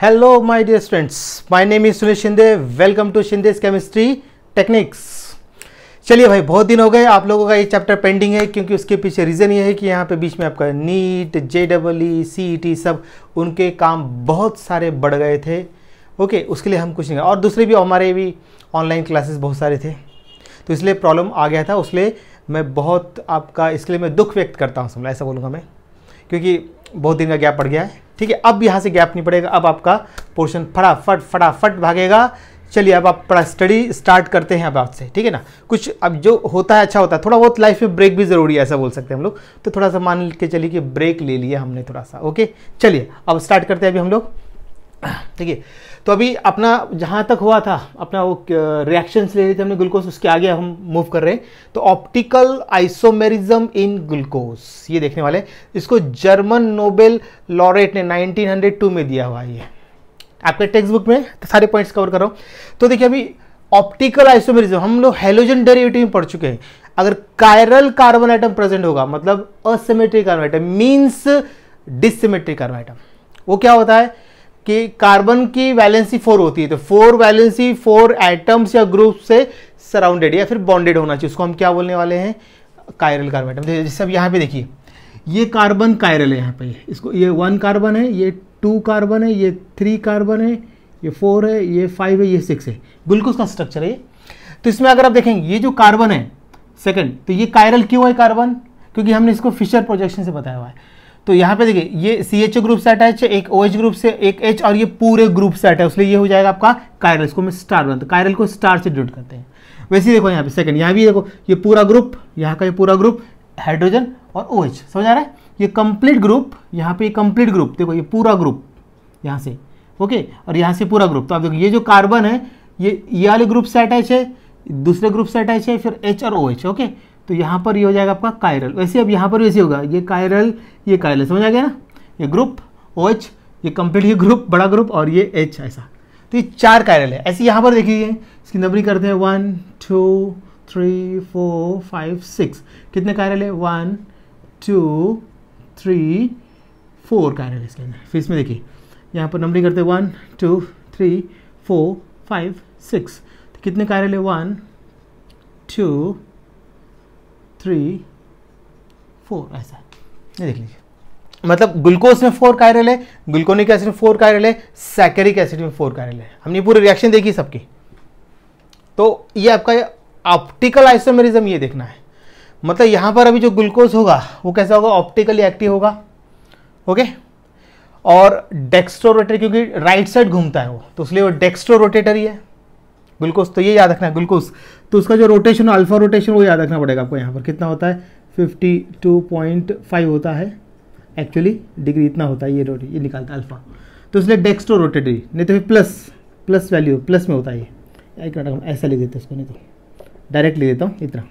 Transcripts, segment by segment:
Hello my dear students my name is Sunil Shinde welcome to Shinde's chemistry techniques चलिए भाई बहुत दिन हो गए आप लोगों का ये चैप्टर पेंडिंग है क्योंकि उसके पीछे रीज़न ये है कि यहाँ पे बीच में आपका NEET J double E C T सब उनके काम बहुत सारे बढ़ गए थे ओके उसके लिए हम कुछ नहीं और दूसरे भी हमारे भी ऑनलाइन क्लासेस बहुत सारे थे तो इसलिए प्रॉब्लम आ गया था उसलिए मैं बहुत आपका इसके लिए मैं दुख व्यक्त करता हूँ समझा ऐसा बोलूँगा मैं क्योंकि बहुत दिन का गैप पड़ गया है ठीक है अब यहाँ से गैप नहीं पड़ेगा अब आपका पोर्शन फटाफट फटाफट भागेगा चलिए अब आप स्टडी स्टार्ट करते हैं अब आपसे ठीक है ना कुछ अब जो होता है अच्छा होता है थोड़ा बहुत लाइफ में ब्रेक भी ज़रूरी है ऐसा बोल सकते हैं हम लोग तो थोड़ा सा मान के चलिए कि ब्रेक ले लिया हमने थोड़ा सा ओके चलिए अब स्टार्ट करते हैं अभी हम लोग ठीक है तो अभी अपना जहाँ तक हुआ था अपना वो रिएक्शंस ले रहे थे हमने ग्लूकोज उसके आगे हम मूव कर रहे हैं तो ऑप्टिकल आइसोमेरिज्म इन ग्लूकोज ये देखने वाले इसको जर्मन नोबेल लॉरेट ने 1902 में दिया हुआ ये आपके टेक्स्ट बुक में तो सारे पॉइंट्स कवर कर रहा हूँ तो देखिए अभी ऑप्टिकल आइसोमेरिज्म हम लोग हेलोजन डेरिवेटिव में पढ़ चुके हैं अगर कायरल कार्बन आइटम प्रेजेंट होगा मतलब asymmetric carbon atom means dissymmetric carbon atom वो क्या होता है कि कार्बन की वैलेंसी फोर होती है तो फोर वैलेंसी फोर एटम्स या ग्रुप से सराउंडेड या फिर बॉन्डेड होना चाहिए उसको हम क्या बोलने वाले हैं कायरल कार्बन एटम जैसे अब यहाँ पे देखिए ये कार्बन कायरल है यहाँ पे इसको ये वन कार्बन है ये टू कार्बन है ये थ्री कार्बन है ये फोर है ये फाइव है ये सिक्स है ग्लूकोज का स्ट्रक्चर है ये तो इसमें अगर आप देखेंगे ये जो कार्बन है सेकेंड तो ये कायरल क्यों है कार्बन क्योंकि हमने इसको फिशर प्रोजेक्शन से बताया हुआ है तो यहाँ पे देखिए ये सी एच ओ ग्रुप से अटैच है एक ओ OH ग्रुप से एक एच और ये पूरे ग्रुप से अटैच इसलिए ये हो जाएगा आपका कायरल इसको मैं स्टार बनते कायरल को स्टार से डिनोट करते हैं वैसे देखो यहाँ पे सेकंड यहाँ भी देखो ये पूरा ग्रुप यहाँ का ये पूरा ग्रुप हाइड्रोजन और ओ OH, समझ आ रहा है ये कंप्लीट ग्रुप यहाँ पे कंप्लीट ग्रुप देखो ये पूरा ग्रुप यहाँ से ओके और यहाँ से पूरा ग्रुप तो आप देखो ये जो कार्बन है ये ये वाले ग्रुप से अटैच है दूसरे ग्रुप से अटैच है फिर एच और ओ OH, ओके तो यहाँ पर ये यह हो जाएगा आपका कायरल वैसे अब यहाँ पर वैसे होगा ये कायरल ये कायरल समझ आ गया ना ये ग्रुप ओ एच ये कंप्लीट ये ग्रुप बड़ा ग्रुप और ये एच ऐसा तो ये चार कायरल है ऐसे यहाँ पर देखिए इसकी नंबरिंग करते हैं one two three four five six कितने कायरल है one two three four chiral इसके अंदर फिर इसमें देखिए यहाँ पर नंबरिंग करते हैं one two three four five six तो कितने कायरल है वन टू थ्री फोर ऐसा ये देख लीजिए मतलब ग्लूकोज में फोर कायरल है ग्लूकोनिक एसिड में फोर कायरल है सैकेरिक एसिड में फोर कायरल है हमने पूरी रिएक्शन देखी सबकी तो ये आपका ऑप्टिकल आइसोमेरिज्म ये देखना है मतलब यहाँ पर अभी जो ग्लूकोज होगा वो कैसा होगा ऑप्टिकली एक्टिव होगा ओके और डेक्स्ट्रो रोटेटर क्योंकि राइट साइड घूमता है वो तो इसलिए वो डेक्स्ट्रो रोटेटर ही है ग्लूकोज तो ये याद रखना है ग्लूकोज तो उसका जो रोटेशन अल्फा रोटेशन वो याद रखना पड़ेगा आपको यहाँ पर कितना होता है फिफ्टी टू पॉइंट फाइव होता है एक्चुअली डिग्री इतना होता है ये रोटी ये निकालता है अल्फा तो इसलिए डेक्स्ट्रो रोटेटरी नहीं तो फिर प्लस प्लस वैल्यू प्लस में होता है ये एक मिनट ऐसा ले देते हैं उसको नहीं तो डायरेक्ट ले देता हूँ इतना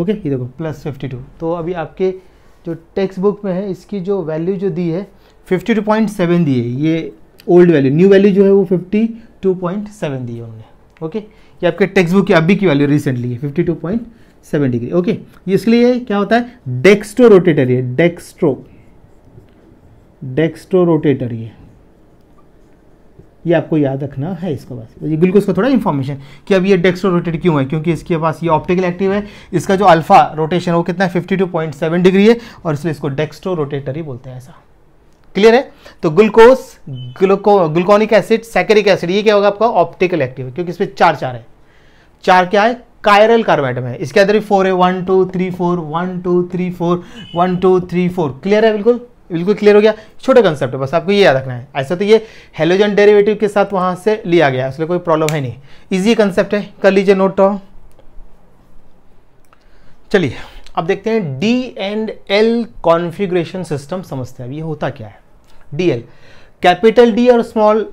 ओके ये देखो प्लस फिफ्टी टू तो अभी आपके जो टेक्स्ट बुक में है इसकी जो वैल्यू जो दी है फिफ्टी टू पॉइंट सेवन दी है ये ओल्ड वैल्यू न्यू वैल्यू जो है वो फिफ्टी टू पॉइंट सेवन दी है उन्होंने ओके ये आपके टेक्स्ट बुक की अभी की वैल्यू रिसेंटली है fifty two point seven degree okay इसलिए क्या होता है डेक्स्ट्रो रोटेटर ये डेक्स्ट्रो डेक्स्ट्रो रोटेटर ये ये आपको याद रखना है इसको पास ये ग्लूकोज का थोड़ा इन्फॉर्मेशन कि अब ये डेक्स्ट्रो रोटेट क्यों है क्योंकि इसके पास ये ऑप्टिकल एक्टिव है इसका जो अल्फा रोटेशन वो कितना है 52.7 डिग्री है और इसलिए इसको डेक्स्ट्रो रोटेटर ही बोलते हैं ऐसा क्लियर है तो glucose gluco gluconic acid saccharic acid ये क्या होगा आपका ऑप्टिकल एक्टिव है क्योंकि इसमें चार चार है चार क्या है कायरल कार्बाइडम है इसके अंदर भी फोर है one two three four one two three four one two three four clear है बिल्कुल बिल्कुल क्लियर हो गया छोटा कंसेप्ट है बस आपको ये याद रखना है ऐसा तो ये हेलोजन डेरिवेटिव के साथ वहां से लिया गया इसलिए कोई प्रॉब्लम है नहीं इजी कंसेप्ट है कर लीजिए नोट तो चलिए अब देखते हैं D and L configuration system समझते हैं अब ये होता क्या है डी एल कैपिटल डी और स्मॉल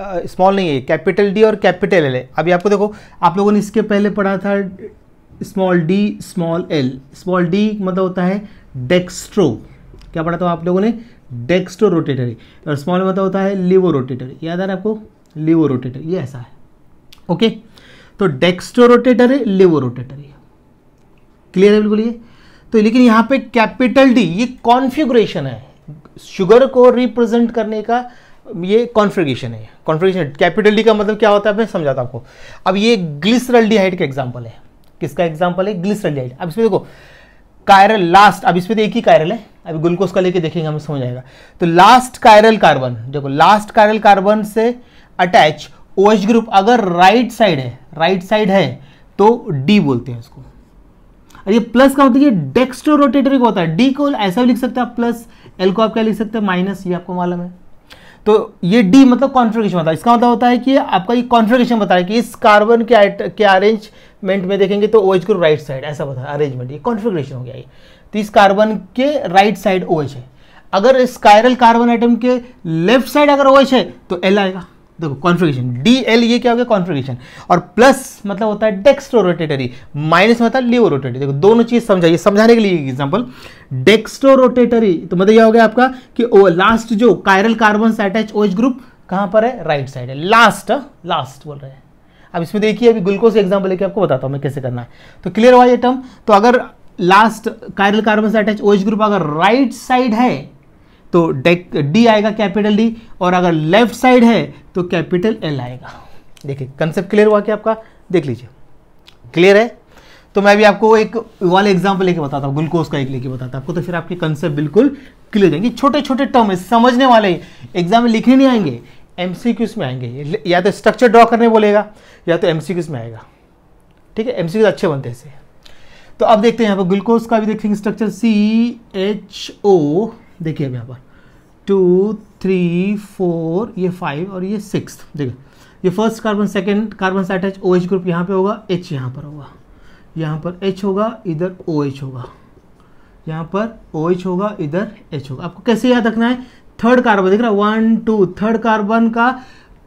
स्मॉल नहीं है कैपिटल डी और कैपिटल एल है अभी आपको देखो आप लोगों ने इसके पहले पढ़ा था small D small L small D मतलब होता है डेक्स्ट्रो क्या पढ़ा था आप लोगों ने डेक्स्ट्रो रोटेटरी और स्मॉल मतलब होता है लिवो रोटेटरी याद आ रहा है आपको लिवो रोटेटरी ये ऐसा है ओके तो dextro rotatory laevo rotatory clear है बिल्कुल ये तो लेकिन यहाँ पे कैपिटल डी ये कॉन्फ़िगरेशन है शुगर को रिप्रेजेंट करने का ये कॉन्फ्रिगेशन है कॉन्फ्रिगेशन कैपिटल डी का मतलब क्या होता है मैं समझाता आपको अब ये ग्लिसरल्डिहाइड का एग्जाम्पल है किसका एग्जाम्पल है ग्लिसरल्डिहाइड अब इसमें देखो कायरल लास्ट अब इसमें तो एक ही कायरल है अभी ग्लूकोज का लेके देखेंगे हमें समझ आएगा तो लास्ट कायरल कार्बन देखो लास्ट कायरल कार्बन से अटैच ओ OH ग्रुप अगर राइट साइड है राइट साइड है तो डी बोलते हैं उसको ये प्लस का मतलब होता है ये डेक्स्ट्रो रोटेटरी होता है डी को ऐसा भी लिख सकते हैं प्लस एल को आप क्या लिख सकते हैं माइनस ये आपको मालूम है तो ये डी मतलब कॉन्फ्रिगेशन होता है इसका मतलब होता है कि आपका ये कॉन्फ्रिगेशन बता रहा है कि इस कार्बन के के अरेंजमेंट में देखेंगे तो ओ एच को राइट साइड ऐसा बता अरेंजमेंट ये कॉन्फ्रिगरेशन हो गया ये तो इस कार्बन के राइट साइड ओ एच है अगर स्कायरल कार्बन आइटम के लेफ्ट साइड अगर ओ एच है तो एल आएगा देखो कॉन्फ्रिगेशन डी एल ये क्या हो गया कॉन्फ्रिगेशन और प्लस मतलब होता है डेक्स्ट्रो रोटेटरी माइनस मतलब लिवो रोटेटरी देखो दोनों चीज़ समझाइए समझाने के लिए एग्जांपल डेक्स्ट्रो रोटेटरी तो मतलब यह हो गया आपका कि ओ लास्ट जो कायरल कार्बन से अटैच ओएच ग्रुप कहाँ पर है राइट right साइड है लास्ट हाँ? लास्ट बोल रहे हैं अब इसमें देखिए अभी ग्लूकोज एग्जाम्पल लेके आपको बताता हूँ मैं कैसे करना है तो क्लियर हुआ ये टर्म तो अगर लास्ट कायरल कार्बन से अटैच ओएच ग्रुप अगर राइट right साइड है तो डेक डी आएगा कैपिटल डी और अगर लेफ्ट साइड है तो कैपिटल एल आएगा देखिए कंसेप्ट क्लियर हुआ क्या आपका देख लीजिए क्लियर है तो मैं भी आपको एक वाले एग्जाम्पल लेके बताता हूँ ग्लूकोज का एक लेके बताता हूँ आपको तो फिर आपके कंसेप्ट बिल्कुल क्लियर जाएंगे छोटे छोटे टर्म है समझने वाले एग्जाम में लिखे नहीं आएंगे एम में आएंगे या तो स्ट्रक्चर ड्रॉ करने बोलेगा या तो एम में आएगा ठीक है एम अच्छे बनते हैं तो अब देखते हैं यहाँ पर ग्लूकोज का भी देखेंगे स्ट्रक्चर सी एच ओ देखिए अब यहाँ पर टू थ्री फोर ये फाइव और ये सिक्स देखिए ये फर्स्ट कार्बन सेकेंड कार्बन से अटैच ओ एच ग्रुप यहाँ पे होगा एच यहाँ पर होगा यहाँ पर एच होगा इधर ओ OH होगा यहाँ पर ओ OH होगा इधर एच होगा आपको कैसे याद रखना है थर्ड कार्बन देख रहा है वन टू थर्ड कार्बन का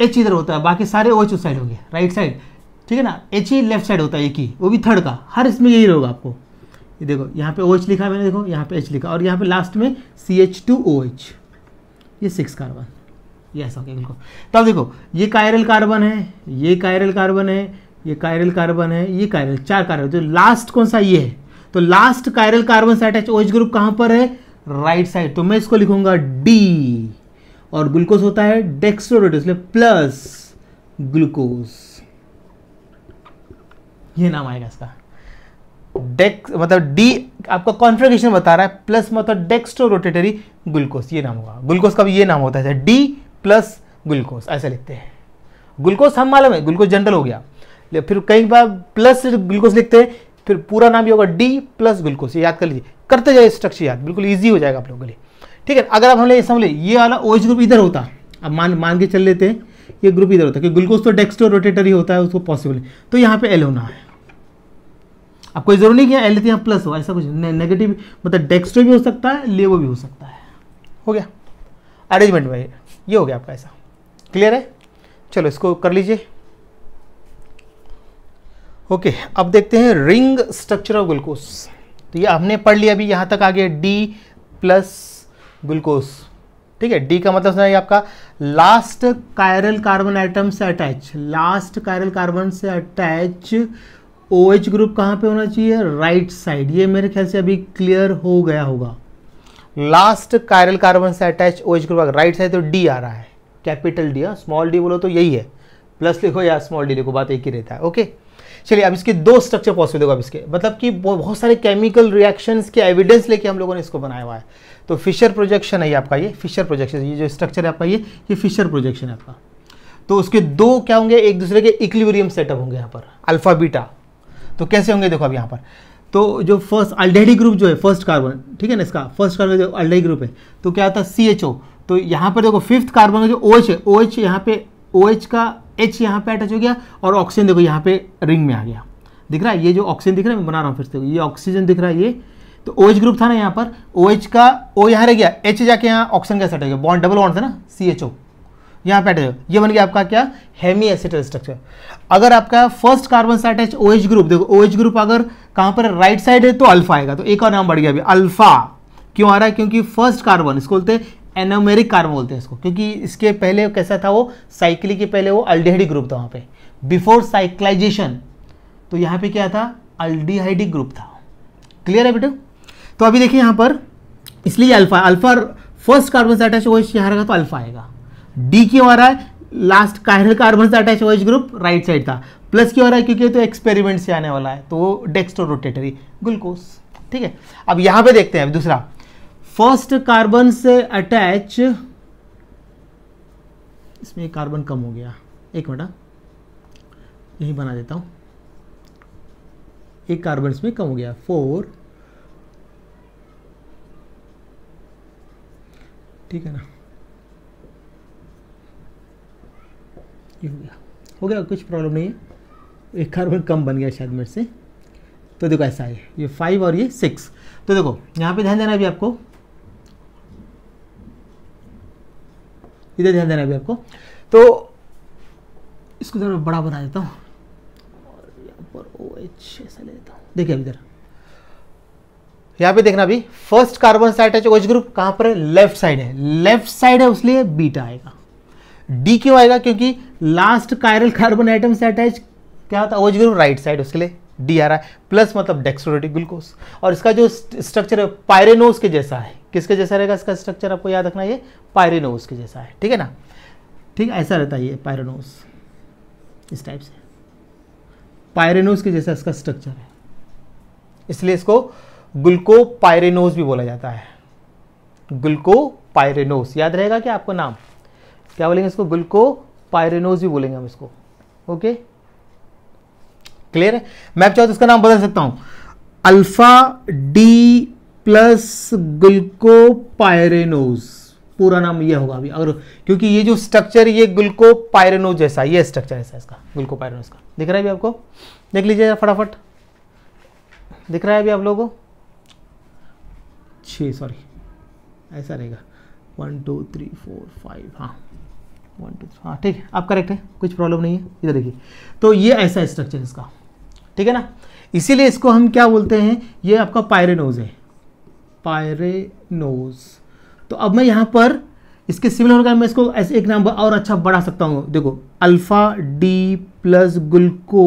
एच इधर होता है बाकी सारे ओ एच उस साइड होंगे राइट साइड ठीक है ना एच ही लेफ्ट साइड होता है एक ही वो भी थर्ड का हर इसमें यही होगा आपको ये देखो यहाँ पे OH लिखा मैंने देखो यहाँ पे H लिखा और यहाँ पे लास्ट में C H two O H ये सिक्स कार्बन ये ऐसा हो गया बिल्कुल तब देखो ये कायरल कार्बन है ये कायरल कार्बन है ये कायरल कार्बन है ये कायरल चार कार्बन जो लास्ट कौन सा ये है तो लास्ट कायरल कार्बन से अटैच OH ग्रुप कहाँ पर है राइट साइड तो मैं इसको लिखूंगा डी और ग्लूकोज होता है डेक्सट्रोरोटिस प्लस ग्लूकोज ये नाम आएगा इसका डेक्स मतलब डी आपका कॉन्फ्रिगेशन बता रहा है प्लस मतलब डेक्सटो रोटेटरी ग्लूकोस ये नाम होगा ग्लूकोस का भी ये नाम होता है डी प्लस ग्लूकोस ऐसा लिखते हैं ग्लूकोस हम मालूम है ग्लूकोस जनरल हो गया फिर कई बार प्लस ग्लूकोस लिखते हैं फिर पूरा नाम ये होगा डी प्लस ग्लूकोस ये याद कर लीजिए करते जाए स्ट्रक्चर याद बिल्कुल ईजी हो जाएगा आप लोगों के लिए ठीक है अगर आप हम लोग समझ लीजिए ये वाला ओज OH ग्रुप इधर होता अब मान मान के चल लेते हैं ये ग्रुप इधर होता है क्योंकि ग्लूकोज तो डेक्सटो रोटेटरी होता है उसको पॉसिबल तो यहाँ पे एल होना है अब कोई ज़रूरी नहीं कि एल प्लस हो ऐसा कुछ ने, नेगेटिव मतलब डेक्स्ट्रो भी हो सकता है लेवो भी हो सकता है हो गया अरेंजमेंट में ये हो गया आपका ऐसा क्लियर है चलो इसको कर लीजिए ओके अब देखते हैं रिंग स्ट्रक्चर ऑफ ग्लूकोज तो ये हमने पढ़ लिया अभी यहाँ तक आ गया डी प्लस ग्लूकोस ठीक है डी का मतलब है आपका लास्ट कायरल कार्बन आइटम से अटैच लास्ट कायरल कार्बन से अटैच ओ OH ग्रुप कहाँ पे होना चाहिए राइट साइड ये मेरे ख्याल से अभी क्लियर हो गया होगा लास्ट कायरल कार्बन से attach O OH group right side तो डी आ रहा है कैपिटल डी स्मॉल डी बोलो तो यही है प्लस लिखो या स्मॉल डी लिखो बात एक ही रहता है ओके चलिए अब इसके दो स्ट्रक्चर पॉसिबल होगा अब इसके मतलब कि बहुत सारे केमिकल रिएक्शंस के एविडेंस लेके हम लोगों ने इसको बनाया हुआ है तो फिशर प्रोजेक्शन है ये आपका ये फिशर प्रोजेक्शन ये जो स्ट्रक्चर है आपका ये ये फिशर प्रोजेक्शन है आपका तो उसके दो क्या होंगे एक दूसरे के इक्लिवरियम सेटअप होंगे यहाँ पर अल्फा बीटा तो कैसे होंगे देखो अब यहाँ पर तो जो फर्स्ट अल्डेडी ग्रुप जो है फर्स्ट कार्बन ठीक है ना इसका फर्स्ट कार्बन जो अल्डेडी ग्रुप है तो क्या होता है सी एच ओ तो यहाँ पर देखो फिफ्थ कार्बन का जो ओ एच है ओ एच यहाँ पे ओ एच का एच यहाँ पे अटैच हो गया और ऑक्सीजन देखो यहाँ पे रिंग में आ गया दिख रहा है ये जो ऑक्सीजन दिख रहा है मैं बना रहा हूँ फिर से ये ऑक्सीजन दिख रहा है ये तो ओ एच ग्रुप था ना यहाँ पर ओ एच का ओ यहाँ रह गया एच जाके यहाँ ऑक्सीजन अटैच हो गया बॉन्ड डबल बॉन्ड था ना सी एच ओ यहाँ पे अटैच ये बन गया आपका क्या हेमी एसिटल स्ट्रक्चर अगर आपका फर्स्ट कार्बन से अटैच ओ एच ग्रुप देखो ओ एच ग्रुप अगर कहाँ पर राइट साइड है तो अल्फा आएगा तो एक और नाम बढ़ गया अभी अल्फा क्यों आ रहा है क्योंकि फर्स्ट कार्बन इसको बोलते हैं एनोमेरिक कार्बन बोलते हैं इसको क्योंकि इसके पहले कैसा था वो साइकिली के पहले वो अल्डेहाइडिक ग्रुप था वहाँ पे बिफोर साइक्लाइजेशन तो यहाँ पे क्या था अल्डीहाइडिक ग्रुप था क्लियर है बेटे तो अभी देखिए यहाँ पर इसलिए अल्फा अल्फा फर्स्ट कार्बन से अटैच एच यहाँ रहेगा तो अल्फा आएगा डी क्यों आ रहा है लास्ट कायरल कार्बन से अटैच वॉइस ग्रुप राइट साइड था प्लस क्यों आ रहा है क्योंकि तो एक्सपेरिमेंट से आने वाला है तो वो डेक्स्ट्रो रोटेटरी ग्लूकोस ठीक है अब यहां पे देखते हैं अब दूसरा फर्स्ट कार्बन से अटैच इसमें कार्बन कम हो गया एक मिनट हाँ। यही बना देता हूं एक कार्बन इसमें कम हो गया फोर ठीक है ना ये हो गया हो गया कुछ प्रॉब्लम नहीं है एक कार्बन कम बन गया शायद मेरे से तो देखो ऐसा है ये फाइव और ये सिक्स तो देखो यहाँ पे ध्यान देना अभी आपको इधर ध्यान देना अभी आपको तो इसको जरा बड़ा बना देता हूँ और यहाँ पर ओ एच ऐसा ले देता हूँ देखिए अभी जरा यहाँ पे देखना अभी फर्स्ट कार्बन साइड है जो ओएच ग्रुप कहाँ पर है लेफ्ट साइड है लेफ्ट साइड है उसलिए बीटा आएगा डी क्यों आएगा क्योंकि लास्ट कायरल कार्बन आइटम से अटैच क्या था वो राइट साइड उसके लिए डी आ रहा है प्लस मतलब डेक्सोरेटिक ग्लूकोज और इसका जो स्ट्रक्चर है पायरेनोस के जैसा है किसके जैसा रहेगा इसका स्ट्रक्चर आपको याद रखना ये पायरेनोज के जैसा है ठीक है ना ठीक ऐसा रहता है ये पायरेनोस इस टाइप से पायरेनोज के जैसा इसका स्ट्रक्चर है इसलिए इसको ग्लूको पायरेनोस भी बोला जाता है ग्लूको पायरेनोस याद रहेगा क्या आपको नाम क्या बोलेंगे इसको गुल्को पायरेनोज भी बोलेंगे हम इसको ओके क्लियर है मैं चाहो तो इसका नाम बदल सकता हूं alpha D plus glucopyranose पूरा नाम ये होगा अभी और क्योंकि ये जो स्ट्रक्चर ये ग्लुको पायरेनोज जैसा ये स्ट्रक्चर ऐसा इसका ग्लुको पायरेनोज का दिख रहा है अभी आपको देख लीजिए फटाफट दिख रहा है अभी आप लोगों को सॉरी ऐसा रहेगा one two three four five हाँ वन टू हाँ ठीक है आप करेक्ट है कुछ प्रॉब्लम नहीं है इधर देखिए तो ये ऐसा स्ट्रक्चर इसका ठीक है ना इसीलिए इसको हम क्या बोलते हैं ये आपका पायरेनोज है पायरेनोज तो अब मैं यहाँ पर इसके सिमिलर होने का मैं इसको ऐसे एक नाम और अच्छा बढ़ा सकता हूँ देखो alpha D plus 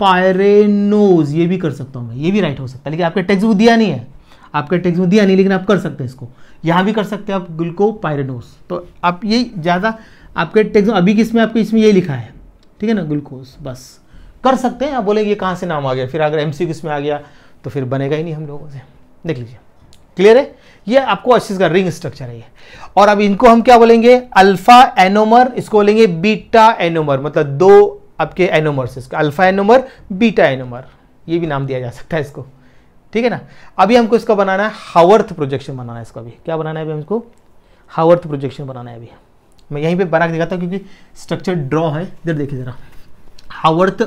glucopyranose ये भी कर सकता हूँ मैं ये भी राइट हो सकता है लेकिन आपका टेक्स्ट बुक दिया नहीं है आपके टेक्स्ट में दिया नहीं लेकिन आप कर सकते हैं इसको यहाँ भी कर सकते हैं आप ग्लूकोपायरेडोस तो आप ये ज़्यादा आपके टेक्स्ट अभी किस में आपके इसमें ये लिखा है ठीक है ना ग्लूकोज बस कर सकते हैं आप बोलेंगे ये कहाँ से नाम आ गया फिर अगर एम सी किस में आ गया तो फिर बनेगा ही नहीं हम लोगों से देख लीजिए क्लियर है ये आपको अच्छी का रिंग स्ट्रक्चर है ये और अब इनको हम क्या बोलेंगे अल्फा एनोमर इसको बोलेंगे बीटा एनोमर मतलब दो आपके एनोमर्स इसका अल्फा एनोमर बीटा एनोमर ये भी नाम दिया जा सकता है इसको ठीक है ना अभी हमको इसका बनाना है हावर्थ प्रोजेक्शन बनाना है इसका अभी क्या बनाना है अभी हमको हावर्थ प्रोजेक्शन बनाना है अभी मैं यहीं पे बना के दिखाता हूँ क्योंकि स्ट्रक्चर ड्रॉ है इधर देखिए ज़रा हावर्थ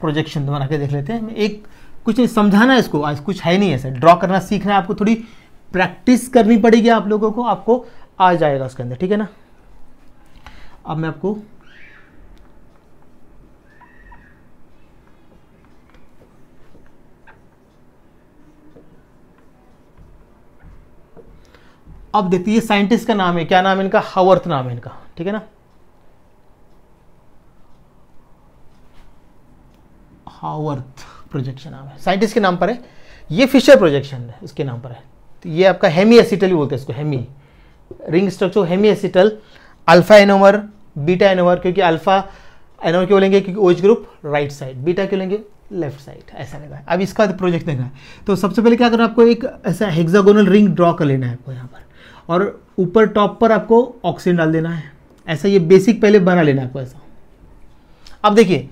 प्रोजेक्शन बना के देख लेते हैं एक कुछ नहीं समझाना है इसको आज कुछ है नहीं ऐसा ड्रॉ करना सीखना है आपको थोड़ी प्रैक्टिस करनी पड़ेगी आप लोगों को आपको आ जाएगा उसके अंदर ठीक है ना अब मैं आपको अब देखिए साइंटिस्ट का नाम है क्या नाम है इनका हावर्थ नाम है इनका ठीक है ना हावर्थ प्रोजेक्शन नाम है साइंटिस्ट के नाम पर है ये फिशर प्रोजेक्शन है इसके नाम पर है तो ये आपका हेमी एसिटल बोलते हैं इसको hemi ring structure hemi acetal alpha anomer beta anomer क्योंकि अल्फा एनोवर क्यों बोलेंगे क्योंकि ओज ग्रुप राइट साइड बीटा क्यों लेंगे लेफ्ट साइड ऐसा लगा है अब इसका प्रोजेक्ट देखना है तो सबसे पहले क्या करना आपको एक ऐसा हेक्सागोनल रिंग ड्रॉ कर लेना है आपको यहाँ पर और ऊपर टॉप पर आपको ऑक्सीजन डाल देना है ऐसा ये बेसिक पहले बना लेना आपको ऐसा अब देखिए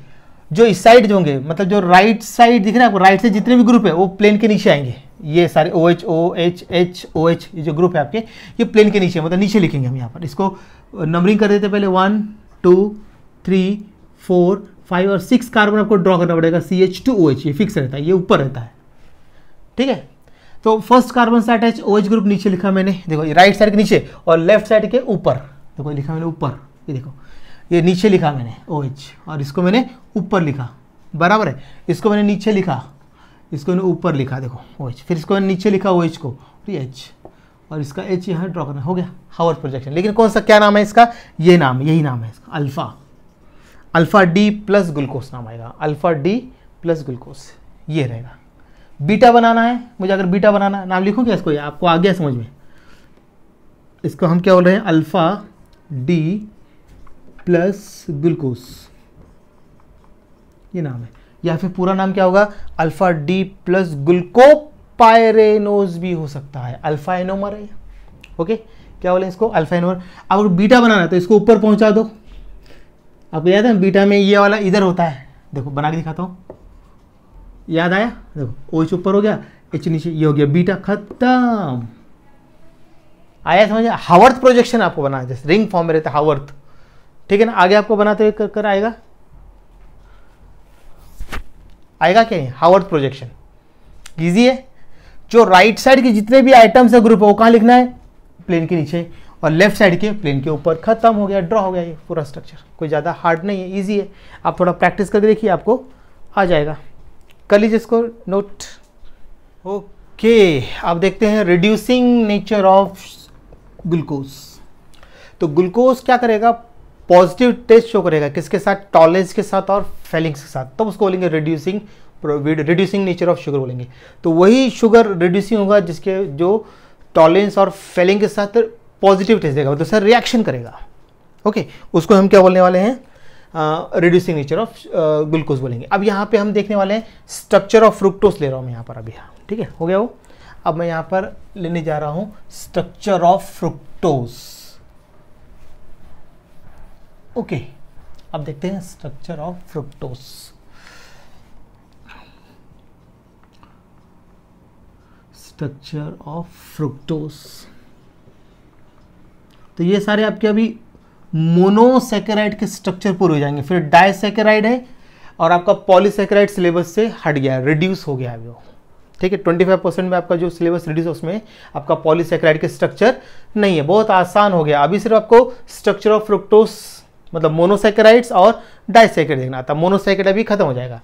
जो इस साइड जो होंगे मतलब जो राइट साइड दिख रहा है आपको राइट से जितने भी ग्रुप है वो प्लेन के नीचे आएंगे ये सारे O H O H H O H ये जो ग्रुप है आपके ये प्लेन के नीचे मतलब नीचे लिखेंगे हम यहाँ पर इसको नंबरिंग कर देते पहले one two three four five और सिक्स कार्बन आपको ड्रॉ करना पड़ेगा C H two O H ये फिक्स रहता है ये ऊपर रहता है ठीक है तो फर्स्ट कार्बन से अटैच ओएच ग्रुप नीचे लिखा मैंने देखो ये राइट साइड के नीचे और लेफ्ट साइड के ऊपर देखो लिखा मैंने ऊपर ये देखो ये नीचे लिखा मैंने ओएच और इसको मैंने ऊपर लिखा बराबर है इसको मैंने नीचे लिखा इसको मैंने ऊपर लिखा देखो ओएच फिर इसको मैंने नीचे लिखा ओएच को एच और इसका एच यहाँ ड्रॉ करना हो गया हावर प्रोजेक्शन लेकिन कौन सा क्या नाम है इसका ये नाम यही नाम है इसका alpha alpha D plus glucose नाम आएगा अल्फ़ा डी प्लस ग्लूकोस ये रहेगा बीटा बनाना है मुझे अगर बीटा बनाना है नाम लिखूँ क्या इसको आपको आ गया समझ में इसको हम क्या बोल रहे हैं अल्फ़ा डी प्लस ग्लूकोस ये नाम है या फिर पूरा नाम क्या होगा अल्फ़ा डी प्लस ग्लूकोपायरेनोज भी हो सकता है अल्फ़ा एनोमर है ओके क्या बोले इसको अल्फ़ा एनोमर अब अगर बीटा बनाना है तो इसको ऊपर पहुंचा दो आपको याद है बीटा में ये वाला इधर होता है देखो बना के दिखाता हूँ याद आया देखो ओ एच ऊपर हो गया एच नीचे ये हो गया बीटा खत्म आया समझ हावर्थ प्रोजेक्शन आपको बना जैसे रिंग फॉर्म में रहता है हावर्थ ठीक है ना आगे आपको बनाते हुए कर, कर आएगा आएगा क्या हावर्थ प्रोजेक्शन इजी है जो राइट साइड के जितने भी आइटम्स है ग्रुप है वो कहां लिखना है प्लेन के नीचे और लेफ्ट साइड के प्लेन के ऊपर खत्म हो गया ड्रॉ हो गया ये पूरा स्ट्रक्चर कोई ज़्यादा हार्ड नहीं है इजी है आप थोड़ा प्रैक्टिस करके देखिए आपको आ जाएगा कर लीजिए इसको नोट ओके आप देखते हैं रिड्यूसिंग नेचर ऑफ ग्लूकोज तो ग्लूकोज क्या करेगा पॉजिटिव टेस्ट शो करेगा किसके साथ टॉलेज के साथ और फेलिंग्स के साथ तब तो उसको बोलेंगे reducing reducing nature of sugar बोलेंगे तो वही शुगर रिड्यूसिंग होगा जिसके जो टॉलेंस और फेलिंग के साथ पॉजिटिव टेस्ट देगा तो सर रिएक्शन करेगा ओके उसको हम क्या बोलने वाले हैं रिड्यूसिंग नेचर ऑफ ग्लूकोज बोलेंगे अब यहाँ पे हम देखने वाले हैं स्ट्रक्चर ऑफ फ्रुक्टोज ले रहा हूँ मैं यहाँ पर अभी हाँ, ठीक है हो गया वो अब मैं यहाँ पर लेने जा रहा हूँ स्ट्रक्चर ऑफ फ्रुक्टोज ओके अब देखते हैं structure of fructose structure of fructose तो ये सारे आपके अभी मोनोसेकेराइड के स्ट्रक्चर पूरे हो जाएंगे फिर डायसेकेराइड है और आपका पॉलीसेकेराइड सिलेबस से हट गया रिड्यूस हो गया अभी वो ठीक है ट्वेंटी फाइव परसेंट में आपका जो सिलेबस रिड्यूस है उसमें आपका पॉलीसेकेराइड के स्ट्रक्चर नहीं है बहुत आसान हो गया अभी सिर्फ आपको स्ट्रक्चर ऑफ फ्रुक्टोस मतलब मोनोसेकेराइड्स और डाइसेक्राइड देखना आता मोनोसेकेराइड अभी खत्म हो जाएगा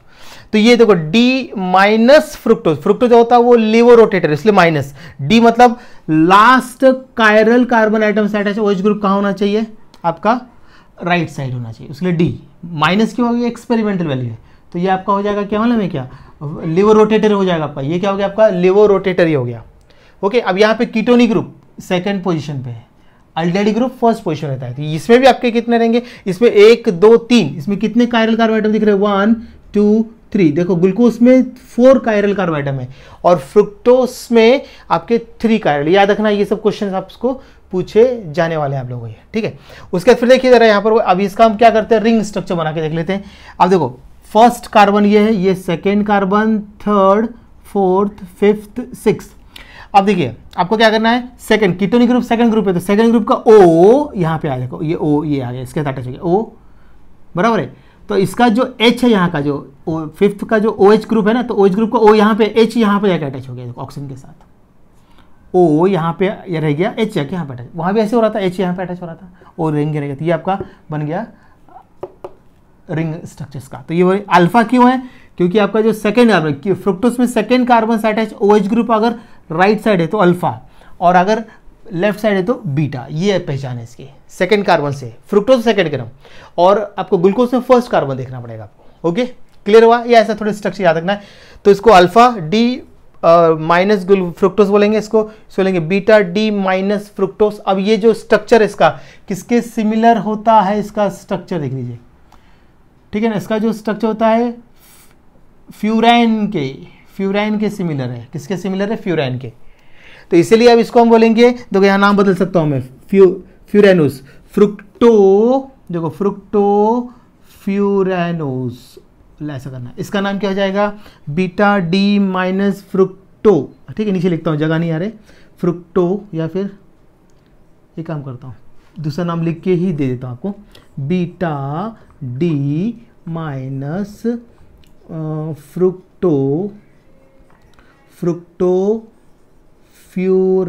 तो ये देखो डी माइनस फ्रुक्टोज फ्रुक्टोज जो होता है वो रोटेटर इसलिए माइनस डी मतलब लास्ट कायरल कार्बन आइटम से अटैच ओएच ग्रुप कहाँ होना चाहिए आपका राइट right साइड होना चाहिए उसके लिए डी माइनस क्यों होगी एक्सपेरिमेंटल वैल्यू है तो ये आपका हो जाएगा क्या मालूम है क्या लिवर रोटेटर हो जाएगा आपका ये क्या हो गया आपका लिवर रोटेटर ही हो गया ओके अब यहाँ पे कीटोनी ग्रुप सेकंड पोजीशन पे है अल्डेडी ग्रुप फर्स्ट पोजिशन रहता है तो इसमें भी आपके कितने रहेंगे इसमें एक दो तीन इसमें कितने कायरल कार्बोहाइड्रेट दिख रहे हैं वन टू थ्री देखो ग्लूकोज में फोर कायरल कार्बोहाइड्रेट है और फ्रुक्टोस में आपके थ्री कायरल याद रखना ये सब क्वेश्चन आपको पूछे जाने वाले हैं आप लोगों ये ठीक है उसके बाद फिर देखिए जरा यहाँ पर अब इसका हम क्या करते हैं रिंग स्ट्रक्चर बना के देख लेते हैं अब देखो फर्स्ट कार्बन ये है ये second carbon third fourth fifth six अब देखिए आपको क्या करना है second ketonic group second group है तो सेकेंड ग्रुप का ओ यहाँ पे आ देखो ये ओ ये आ गया इसके साथ अटैच हो गया ओ बराबर है तो इसका जो एच है यहाँ का जो फिफ्थ का जो ओ OH एच ग्रुप है ना तो ओ OH एच ग्रुप का ओ यहाँ पे एच यहाँ पे जाकर अटैच हो गया ऑक्सीजन के साथ ओ यहाँ पे ये रह गया एच एक यहाँ पे अटैच वहाँ भी ऐसे हो रहा था एच यहाँ पे अटैच हो रहा था ओ रिंग रह गया तो ये आपका बन गया रिंग स्ट्रक्चर्स का तो ये अल्फा क्यों है क्योंकि आपका जो सेकेंड कार्बन फ्रुक्टोस में सेकेंड कार्बन से अटैच ओ ग्रुप अगर राइट साइड है तो अल्फा और अगर लेफ्ट साइड है तो बीटा ये पहचान है इसकी सेकेंड कार्बन से फ्रुक्टोज सेकेंड क्रम और आपको ग्लूकोज में फर्स्ट कार्बन देखना पड़ेगा आपको ओके क्लियर हुआ या ऐसा थोड़ा स्ट्रक्चर याद रखना है तो इसको अल्फा डी माइनस फ्रुक्टोस बोलेंगे इसको इसको बोलेंगे बीटा डी माइनस फ्रुक्टोस अब ये जो स्ट्रक्चर इसका किसके सिमिलर होता है इसका स्ट्रक्चर देख लीजिए ठीक है ना इसका जो स्ट्रक्चर होता है फ्यूराइन के फ्यूराइन के सिमिलर है किसके सिमिलर है फ्यूराइन के तो इसीलिए अब इसको हम बोलेंगे देखो यहाँ नाम बदल सकता हूँ मैं फ्यू फ्यूरेनोस फ्रुक्टो देखो फ्रुक्टो फ्यूरेनोस ऐसा करना है इसका नाम क्या हो जाएगा बीटा डी माइनस फ्रुक्टो ठीक है नीचे लिखता हूँ जगह नहीं आ रहे फ्रुक्टो या फिर ये काम करता हूँ दूसरा नाम लिख के ही दे देता हूँ आपको beta D minus fructo fructofuranose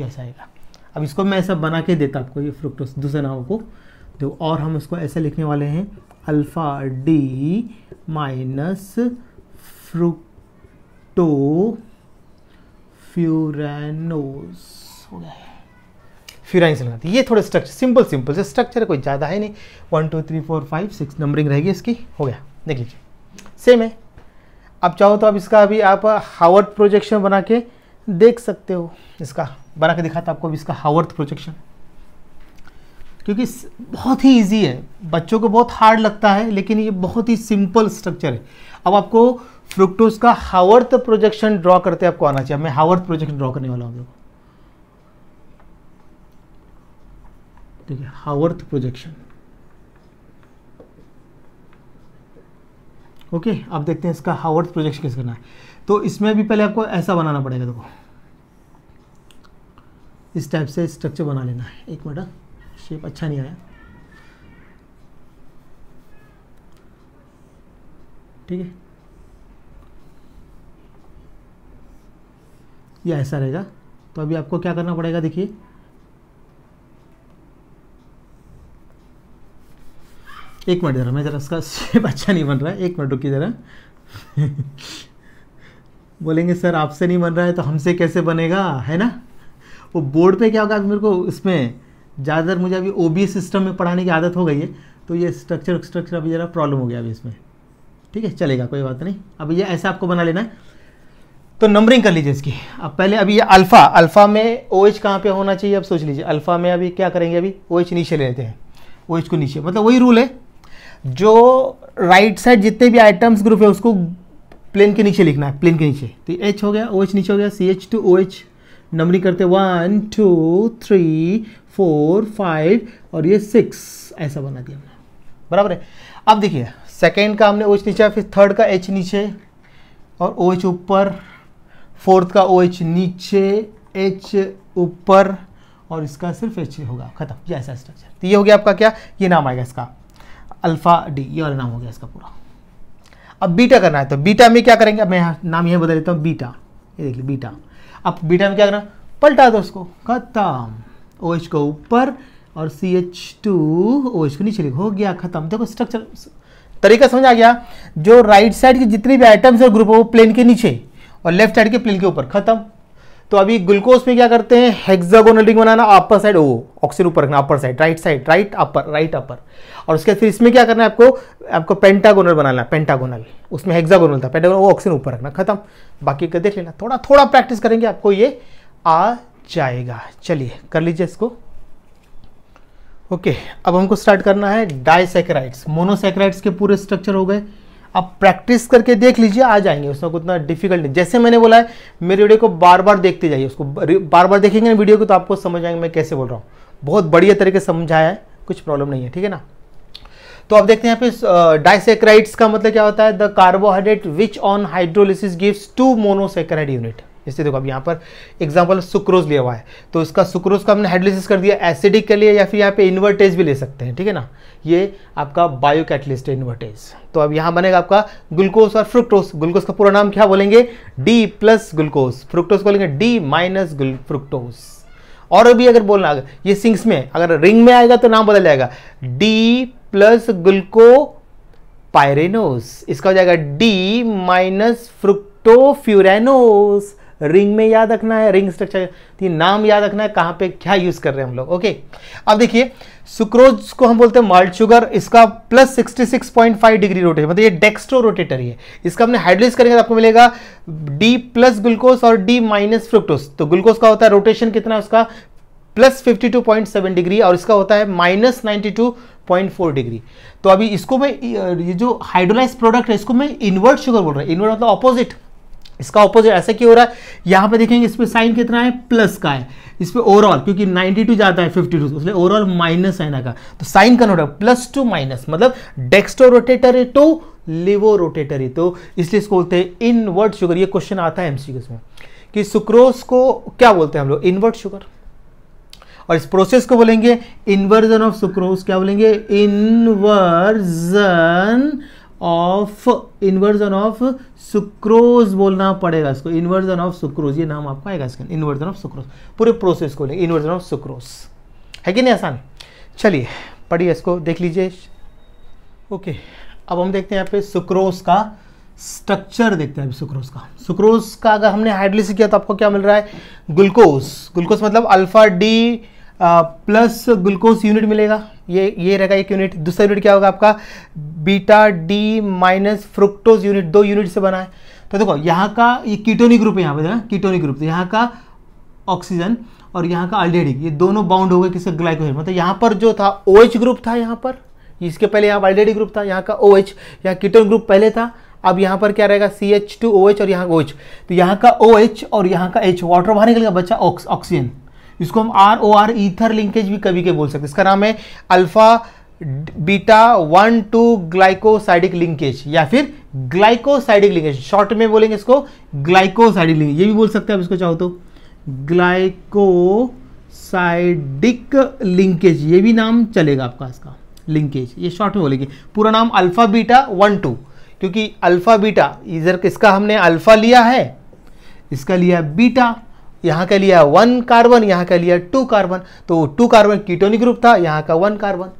yes आएगा अब इसको मैं ऐसा बना के देता आपको ये फ्रुक्टोस दूसरे नामों को तो और हम इसको ऐसे लिखने वाले हैं alpha D minus fructofuranose हो गया फ्यूराइन से लगाते ये थोड़ा स्ट्रक्चर सिंपल सिंपल से स्ट्रक्चर कोई ज़्यादा है नहीं one two three four five six numbering रहेगी इसकी हो गया देख लीजिए सेम है आप चाहो तो आप इसका अभी आप हावर्थ प्रोजेक्शन बना के देख सकते हो इसका बना के दिखाता आपको अभी इसका हावर्थ प्रोजेक्शन क्योंकि बहुत ही इजी है बच्चों को बहुत हार्ड लगता है लेकिन ये बहुत ही सिंपल स्ट्रक्चर है अब आपको फ्रुक्टोज का हावर्थ प्रोजेक्शन ड्रॉ करते आपको आना चाहिए मैं हावर्थ प्रोजेक्शन ड्रॉ करने वाला हूँ देखिए हावर्थ प्रोजेक्शन ओके अब देखते हैं इसका हावर्थ प्रोजेक्शन कैसे करना है तो इसमें भी पहले आपको ऐसा बनाना पड़ेगा देखो इस टाइप से स्ट्रक्चर बना लेना है एक मिनट हाँ। शेप अच्छा नहीं आया ठीक है ये ऐसा रहेगा तो अभी आपको क्या करना पड़ेगा देखिए एक मिनट जरा मैं जरा इसका शेप अच्छा नहीं बन रहा है एक मिनट रुकी जरा बोलेंगे सर आपसे नहीं बन रहा है तो हमसे कैसे बनेगा है ना वो बोर्ड पे क्या होगा मेरे को इसमें ज़्यादातर मुझे अभी ओ सिस्टम में पढ़ाने की आदत हो गई है तो ये स्ट्रक्चर स्ट्रक्चर अभी ज़रा प्रॉब्लम हो गया अभी इसमें ठीक है चलेगा कोई बात नहीं अब ये ऐसा आपको बना लेना है तो नंबरिंग कर लीजिए इसकी अब पहले अभी ये अल्फ़ा अल्फ़ा में ओ एच कहाँ पर होना चाहिए अब सोच लीजिए अल्फ़ा में अभी क्या करेंगे अभी ओ एच नीचे ले लेते हैं ओ एच को नीचे मतलब वही रूल है जो राइट साइड जितने भी आइटम्स ग्रुप है उसको प्लेन के नीचे लिखना है प्लेन के नीचे तो एच हो गया ओ एच नीचे हो गया C H two O H numbering करते one two three four five और ये सिक्स ऐसा बना दिया हमने बराबर है अब देखिए सेकेंड का हमने ओ नीचे फिर थर्ड का एच नीचे और ओ एच ऊपर फोर्थ का ओ एच नीचे एच ऊपर और इसका सिर्फ एच होगा खत्म ये ऐसा स्ट्रक्चर तो ये हो गया आपका क्या ये नाम आएगा इसका अल्फ़ा डी ये वाला नाम हो गया इसका पूरा अब बीटा करना है तो बीटा में क्या करेंगे अब मैं यहाँ नाम यह बदल देता हूँ बीटा ये देख ली बीटा अब बीटा में क्या करना पलटा दो उसको खत्म ओ OH को ऊपर और C H two O H को नीचे लिखो हो गया खत्म देखो स्ट्रक्चर तरीका समझ आ गया जो राइट साइड के जितने भी आइटम्स और ग्रुप है वो प्लेन के नीचे और लेफ्ट साइड के प्लेन के ऊपर खत्म तो अभी ग्लूकोज में क्या करते हैं हेक्सागोनल रिंग बनाना अपर साइड ओ ऑक्सीजन ऊपर रखना upper side right side right upper right upper और उसके बाद फिर इसमें क्या करना है आपको आपको पेंटागोनल बनाना पेंटागोनल उसमें हेक्सागोनल था पेंटागोनल ऑक्सीजन ऊपर रखना खत्म बाकी का देख लेना थोड़ा थोड़ा प्रैक्टिस करेंगे आपको ये आ जाएगा चलिए कर लीजिए इसको ओके अब हमको स्टार्ट करना है डाइसेक्राइड्स मोनोसेक्राइड्स के पूरे स्ट्रक्चर हो गए आप प्रैक्टिस करके देख लीजिए आ जाएंगे उसमें उतना डिफिकल्ट नहीं जैसे मैंने बोला है मेरे वीडियो को बार बार देखते जाइए उसको बार बार देखेंगे ना वीडियो को तो आपको समझ आएंगे मैं कैसे बोल रहा हूँ बहुत बढ़िया तरीके से समझाया है कुछ प्रॉब्लम नहीं है ठीक है ना तो आप देखते हैं यहाँ पे डाइसेक्राइड्स का मतलब क्या होता है the carbohydrate which on hydrolysis gives two monosaccharide unit जैसे देखो अब यहाँ पर एग्जाम्पल सुक्रोज लिया हुआ है तो इसका सुक्रोज का हमने हाइड्रोलिसिस कर दिया एसिडिक के लिए या फिर यहाँ पे इन्वर्टेज भी ले सकते हैं ठीक है ना ये आपका बायो कैटलिस्ट है इन्वर्टेज तो अब यहाँ बनेगा आपका ग्लूकोज और फ्रुक्टोज ग्लूकोज का पूरा नाम क्या बोलेंगे डी प्लस ग्लूकोज फ्रुक्टोज बोलेंगे डी माइनस फ्रुक्टोज और भी अगर बोलना ये सिंग्स में अगर रिंग में आएगा तो नाम बदल जाएगा डी प्लस ग्लूको पायरेनोस इसका हो जाएगा डी माइनस फ्रुक्टोफ्यूरेनोस रिंग में याद रखना है रिंग स्ट्रक्चर नाम याद रखना है कहाँ पे क्या यूज़ कर रहे हैं हम लोग ओके अब देखिए सुक्रोज को हम बोलते हैं माल्ट शुगर इसका प्लस 66.5 डिग्री रोटेशन मतलब ये डेक्स्ट्रो रोटेटर है इसका हमने हाइड्रोलिस करेंगे तो आपको मिलेगा डी प्लस ग्लूकोज और डी माइनस फ्रुक्टोज तो ग्लूकोज का होता है रोटेशन कितना है उसका प्लस 52.7 डिग्री और इसका होता है माइनस 92.4 डिग्री तो अभी इसको मैं ये जो हाइड्रोलाइज प्रोडक्ट है इसको मैं इन्वर्ट शुगर बोल रहा हूँ इन्वर्ट मतलब ऑपोजिट इसका ऑपोजिट ऐसा क्यों हो रहा है यहां पे देखेंगे इस पर साइन कितना है प्लस का है इस पर ओवरऑल क्योंकि 92 जाता है 52 टू इसलिए ओवरऑल माइनस है ना का तो साइन का नोट प्लस टू माइनस मतलब डेक्स्टो रोटेटर है तो लिवो रोटेटर है तो इसलिए इसको बोलते हैं इनवर्ट शुगर ये क्वेश्चन आता है एमसीक्यूज में कि सुक्रोस को क्या बोलते हैं हम लोग इनवर्ट शुगर और इस प्रोसेस को बोलेंगे इन्वर्जन ऑफ सुक्रोस क्या बोलेंगे inversion of inversion of sucrose बोलना पड़ेगा इसको इन्वर्जन ऑफ सुक्रोज ये नाम आपका आएगा इसका इन्वर्जन ऑफ सुक्रोज पूरे प्रोसेस को लेंगे इन्वर्जन ऑफ सुक्रोज है कि नहीं आसान चलिए पढ़िए इसको देख लीजिए ओके अब हम देखते हैं यहाँ पे सुक्रोज का स्ट्रक्चर देखते हैं सुक्रोज का सुक्रोज का अगर हमने हाइड्रोलिसिस किया तो आपको क्या मिल रहा है ग्लूकोज ग्लूकोज मतलब alpha D plus glucose unit मिलेगा ये ये रहेगा एक यूनिट दूसरा यूनिट क्या होगा आपका beta D minus fructose unit दो यूनिट से बना है तो देखो यहाँ का ये कीटोनिक ग्रुप है यहाँ पे देखा कीटोनिक ग्रुप यहाँ का ऑक्सीजन और यहाँ का अल्डेडिक ये दोनों बाउंड हो गए किसी ग्लाइकोहेड मतलब यहाँ पर जो था ओ OH ग्रुप था यहाँ पर इसके पहले यहाँ अल्डेडिक ग्रुप था यहाँ का ओ OH, यहाँ कीटोन ग्रुप पहले था अब यहाँ पर क्या रहेगा C H two O H और यहाँ ओ एच तो यहाँ का ओ OH एच और यहाँ का एच वाटर बाहर निकलेगा बच्चा ऑक्सीजन इसको हम R O R ether linkage भी कभी के बोल सकते हैं इसका नाम है alpha beta one two glycosidic linkage या फिर ग्लाइकोसाइडिक लिंकेज शॉर्ट में बोलेंगे इसको ग्लाइकोसाइडिक लिंकेज ये भी बोल सकते हैं आप इसको चाहो तो ग्लाइकोसाइडिक लिंकेज ये भी नाम चलेगा आपका इसका लिंकेज ये शॉर्ट में बोलेंगे पूरा नाम अल्फा बीटा वन टू क्योंकि अल्फा बीटा इधर किसका हमने अल्फा लिया है इसका लिया बीटा यहां का लिया वन कार्बन यहां का लिया टू कार्बन तो टू कार्बन कीटोनिक ग्रुप था यहां का वन कार्बन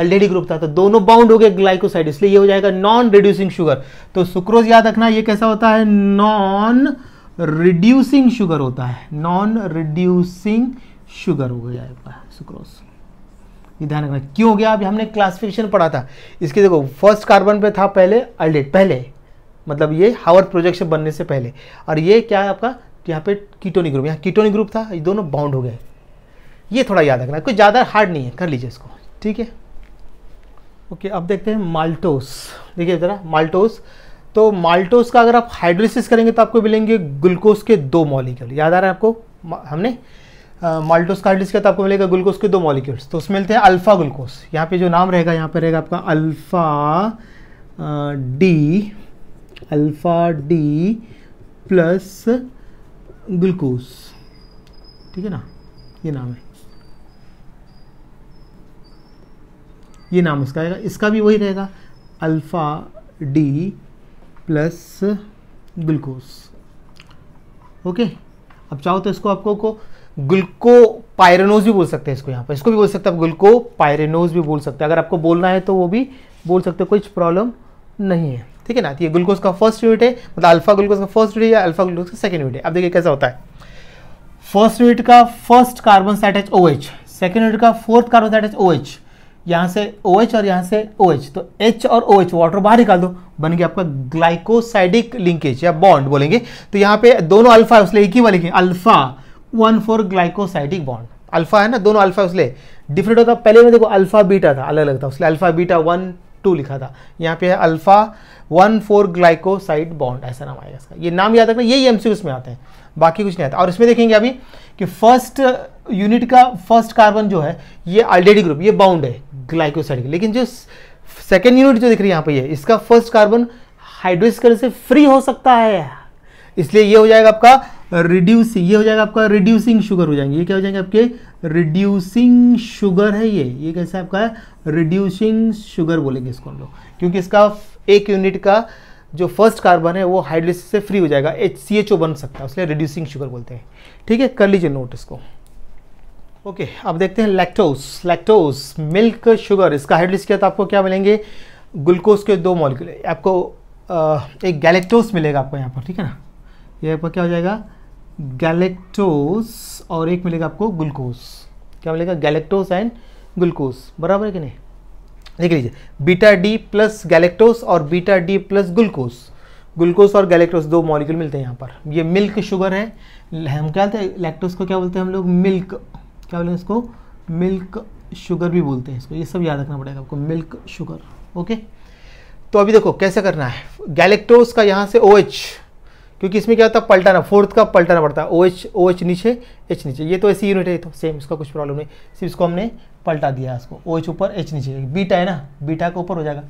एलडीडी ग्रुप था तो दोनों बाउंड हो गए ग्लाइकोसाइड इसलिए ये हो जाएगा नॉन रिड्यूसिंग शुगर तो सुक्रोज याद रखना ये कैसा होता है नॉन रिड्यूसिंग शुगर होता है नॉन रिड्यूसिंग शुगर हो जाएगा सुक्रोज ये ध्यान रखना क्यों हो गया अभी हमने क्लासिफिकेशन पढ़ा था इसके देखो फर्स्ट कार्बन पे था पहले अल्डेट पहले मतलब ये हावर्थ प्रोजेक्शन बनने से पहले और ये क्या है आपका यहाँ पे कीटोनिक ग्रुप यहाँ कीटोनिक ग्रुप था ये दोनों बाउंड हो गए ये थोड़ा याद रखना कोई ज़्यादा हार्ड नहीं है कर लीजिए इसको ठीक है ओके अब देखते हैं माल्टोस देखिए ज़रा माल्टोस तो माल्टोस का अगर आप हाइड्रोलिसिस करेंगे तो आपको मिलेंगे ग्लूकोज के दो मॉलिक्यूल याद आ रहा है आपको हमने माल्टोस का हाइड्रोलिस किया तो आपको मिलेगा ग्लूकोज के दो मॉलिक्यूल्स तो उसमें मिलते हैं अल्फ़ा ग्लूकोज यहाँ पे जो नाम रहेगा यहाँ पे रहेगा आपका alpha D alpha D plus glucose ठीक है ना ये नाम है ये नाम इसका आएगा इसका भी वही रहेगा alpha D plus glucose okay अब चाहो तो इसको आपको को ग्लूको पायरेनोज भी बोल सकते हैं इसको यहाँ पर इसको भी बोल सकते हैं आप ग्लूको पायरेनोज भी बोल सकते हैं अगर आपको बोलना है तो वो भी बोल सकते हैं कोई प्रॉब्लम नहीं है ठीक है ना तो ये ग्लूकोज का फर्स्ट यूनिट है मतलब अल्फा ग्लूकोज का फर्स्ट यूनिट या अल्फा ग्लूकोज का सेकंड यूनिट है अब देखिए कैसा होता है फर्स्ट यूनिट का first carbon site H O H second unit का fourth carbon site H O H यहाँ से ओ OH और यहाँ से ओ OH, तो एच और ओ OH, एच वाटर बाहर निकाल दो बन गया आपका ग्लाइकोसाइडिक लिंकेज या बॉन्ड बोलेंगे तो यहाँ पे दोनों अल्फा है उसलिए एक ही वाले alpha one four glycosidic bond alpha है ना दोनों अल्फा उसले डिफरेंट होता पहले में देखो अल्फा बीटा था अलग अलग था उसके अल्फा बीटा वन टू लिखा था यहाँ पे है alpha one four glycoside bond ऐसा नाम आएगा इसका ये नाम याद रखना यही एम में आते हैं बाकी कुछ नहीं आता और इसमें देखेंगे अभी कि फर्स्ट यूनिट का फर्स्ट कार्बन जो है ये ऑलरेडी ग्रुप ये बाउंड है ग्लाइकोसाइड लेकिन जो सेकेंड यूनिट जो दिख रही है यहाँ पर ये इसका फर्स्ट कार्बन हाइड्रोस्कर से फ्री हो सकता है इसलिए ये हो जाएगा आपका रिड्यूसिंग ये हो जाएगा आपका रिड्यूसिंग शुगर हो जाएंगे ये क्या हो जाएंगे आपके रिड्यूसिंग शुगर है ये ये कैसे आपका रिड्यूसिंग शुगर बोलेंगे इसको हम लोग क्योंकि इसका एक यूनिट का जो फर्स्ट कार्बन है वो हाइड्रोलिस से फ्री हो जाएगा एच सी एच ओ बन सकता है उसलिए रिड्यूसिंग शुगर बोलते हैं ठीक है कर लीजिए नोट इसको ओके अब देखते हैं लैक्टोस लैक्टोस मिल्क शुगर इसका हाइड्रोलिस किया तो आपको क्या मिलेंगे ग्लूकोज के दो मॉलिक्यूल आपको आ, एक गैलेक्टोस मिलेगा आपको यहाँ पर ठीक है ना ये आपका क्या हो जाएगा गैलेक्टोस और एक मिलेगा आपको ग्लूकोज क्या मिलेगा गैलेक्टोस एंड ग्लूकोज बराबर है कि नहीं देख लीजिए बीटा डी प्लस गैलेक्टोस और beta D plus glucose glucose और गैलेक्टोस दो मॉलिक्यूल मिलते हैं यहाँ पर ये मिल्क शुगर है हम क्या बोलते हैं लैक्टोस को क्या बोलते हैं हम लोग मिल्क क्या बोलते हैं इसको मिल्क शुगर भी बोलते हैं इसको ये सब याद रखना पड़ेगा आपको मिल्क शुगर ओके तो अभी देखो कैसे करना है गैलेक्टोस का यहाँ से ओ OH, क्योंकि इसमें क्या होता है पलटाना फोर्थ का पलटाना पड़ता है ओ एच ओ एच नीचे एच नीचे ये तो ऐसी यूनिट है तो सेम इसका कुछ प्रॉब्लम नहीं सिर्फ इसको हमने पलटा दिया इसको ओ एच ऊपर एच नीचे बीटा है ना बीटा का ऊपर हो जाएगा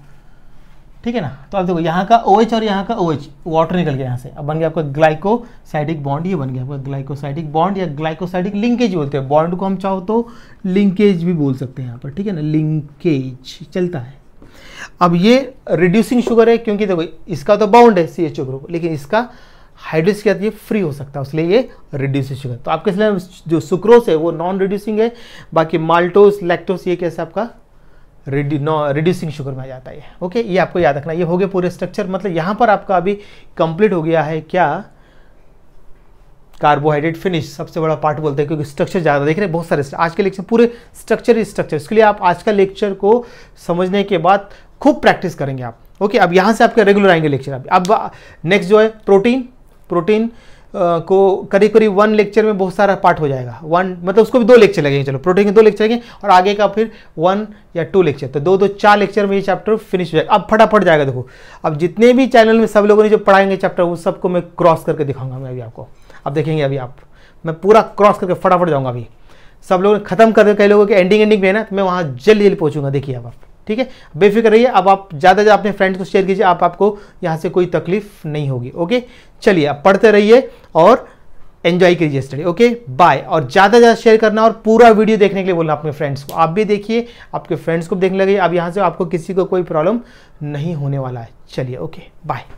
ठीक है ना तो आप देखो यहाँ का ओ एच और यहाँ का ओ एच वाटर निकल गया यहाँ से अब बन गया आपका ग्लाइकोसाइडिक बॉन्ड ये बन गया आपका ग्लाइकोसाइडिक बॉन्ड या ग्लाइकोसाइडिक लिंकेज बोलते हैं बॉन्ड को हम चाहो तो लिंकेज भी बोल सकते हैं यहाँ पर ठीक है ना लिंकेज चलता है अब ये रिड्यूसिंग शुगर है क्योंकि देखो इसका तो बाउंड है सी एच ओ ग्रुप लेकिन इसका हाइड्रेस क्या तो ये फ्री हो सकता है इसलिए ये रिड्यूसिंग शुगर तो आपके इसलिए जो सुक्रोस है वो नॉन रिड्यूसिंग है बाकी माल्टोस लैक्टोस ये कैसे आपका रिड्यूसिंग शुगर में आ जाता है ओके ये आपको याद रखना ये हो गया पूरे स्ट्रक्चर मतलब यहाँ पर आपका अभी कंप्लीट हो गया है क्या कार्बोहाइड्रेट फिनिश सबसे बड़ा पार्ट बोलते हैं क्योंकि स्ट्रक्चर ज़्यादा देख रहे हैं बहुत सारे आज के लेक्चर पूरे स्ट्रक्चर ही स्ट्रक्चर इसके लिए आप आज का लेक्चर को समझने के बाद खूब प्रैक्टिस करेंगे आप ओके अब यहाँ से आपके रेगुलर आएंगे लेक्चर अब अब नेक्स्ट जो है प्रोटीन प्रोटीन को करीब करीब वन लेक्चर में बहुत सारा पार्ट हो जाएगा वन मतलब उसको भी दो लेक्चर लगेंगे चलो प्रोटीन के दो लेक्चर लगेंगे और आगे का फिर वन या टू लेक्चर तो दो दो चार लेक्चर में ये चैप्टर फिनिश हो जाएगा अब फटाफट जाएगा देखो अब जितने भी चैनल में सब लोगों ने जो पढ़ाएंगे चैप्टर वो सबको मैं क्रॉस करके दिखाऊंगा मैं अभी आपको अब देखेंगे अभी आप मैं पूरा क्रॉस करके फटाफट जाऊँगा अभी सब लोगों ने खत्म कर कई लोगों के एंडिंग एंडिंग में है ना तो मैं वहाँ जल्दी जल्दी पहुँचूंगा देखिए अब आप ठीक है बेफिक्र रहिए अब आप ज़्यादा ज़्यादा अपने फ्रेंड्स को शेयर कीजिए आप आपको यहाँ से कोई तकलीफ नहीं होगी ओके चलिए आप पढ़ते रहिए और एन्जॉय कीजिए स्टडी ओके बाय और ज़्यादा ज़्यादा शेयर करना और पूरा वीडियो देखने के लिए बोलना अपने फ्रेंड्स को आप भी देखिए आपके फ्रेंड्स को देखने लगे अब यहाँ से आपको किसी को कोई प्रॉब्लम नहीं होने वाला है चलिए ओके बाय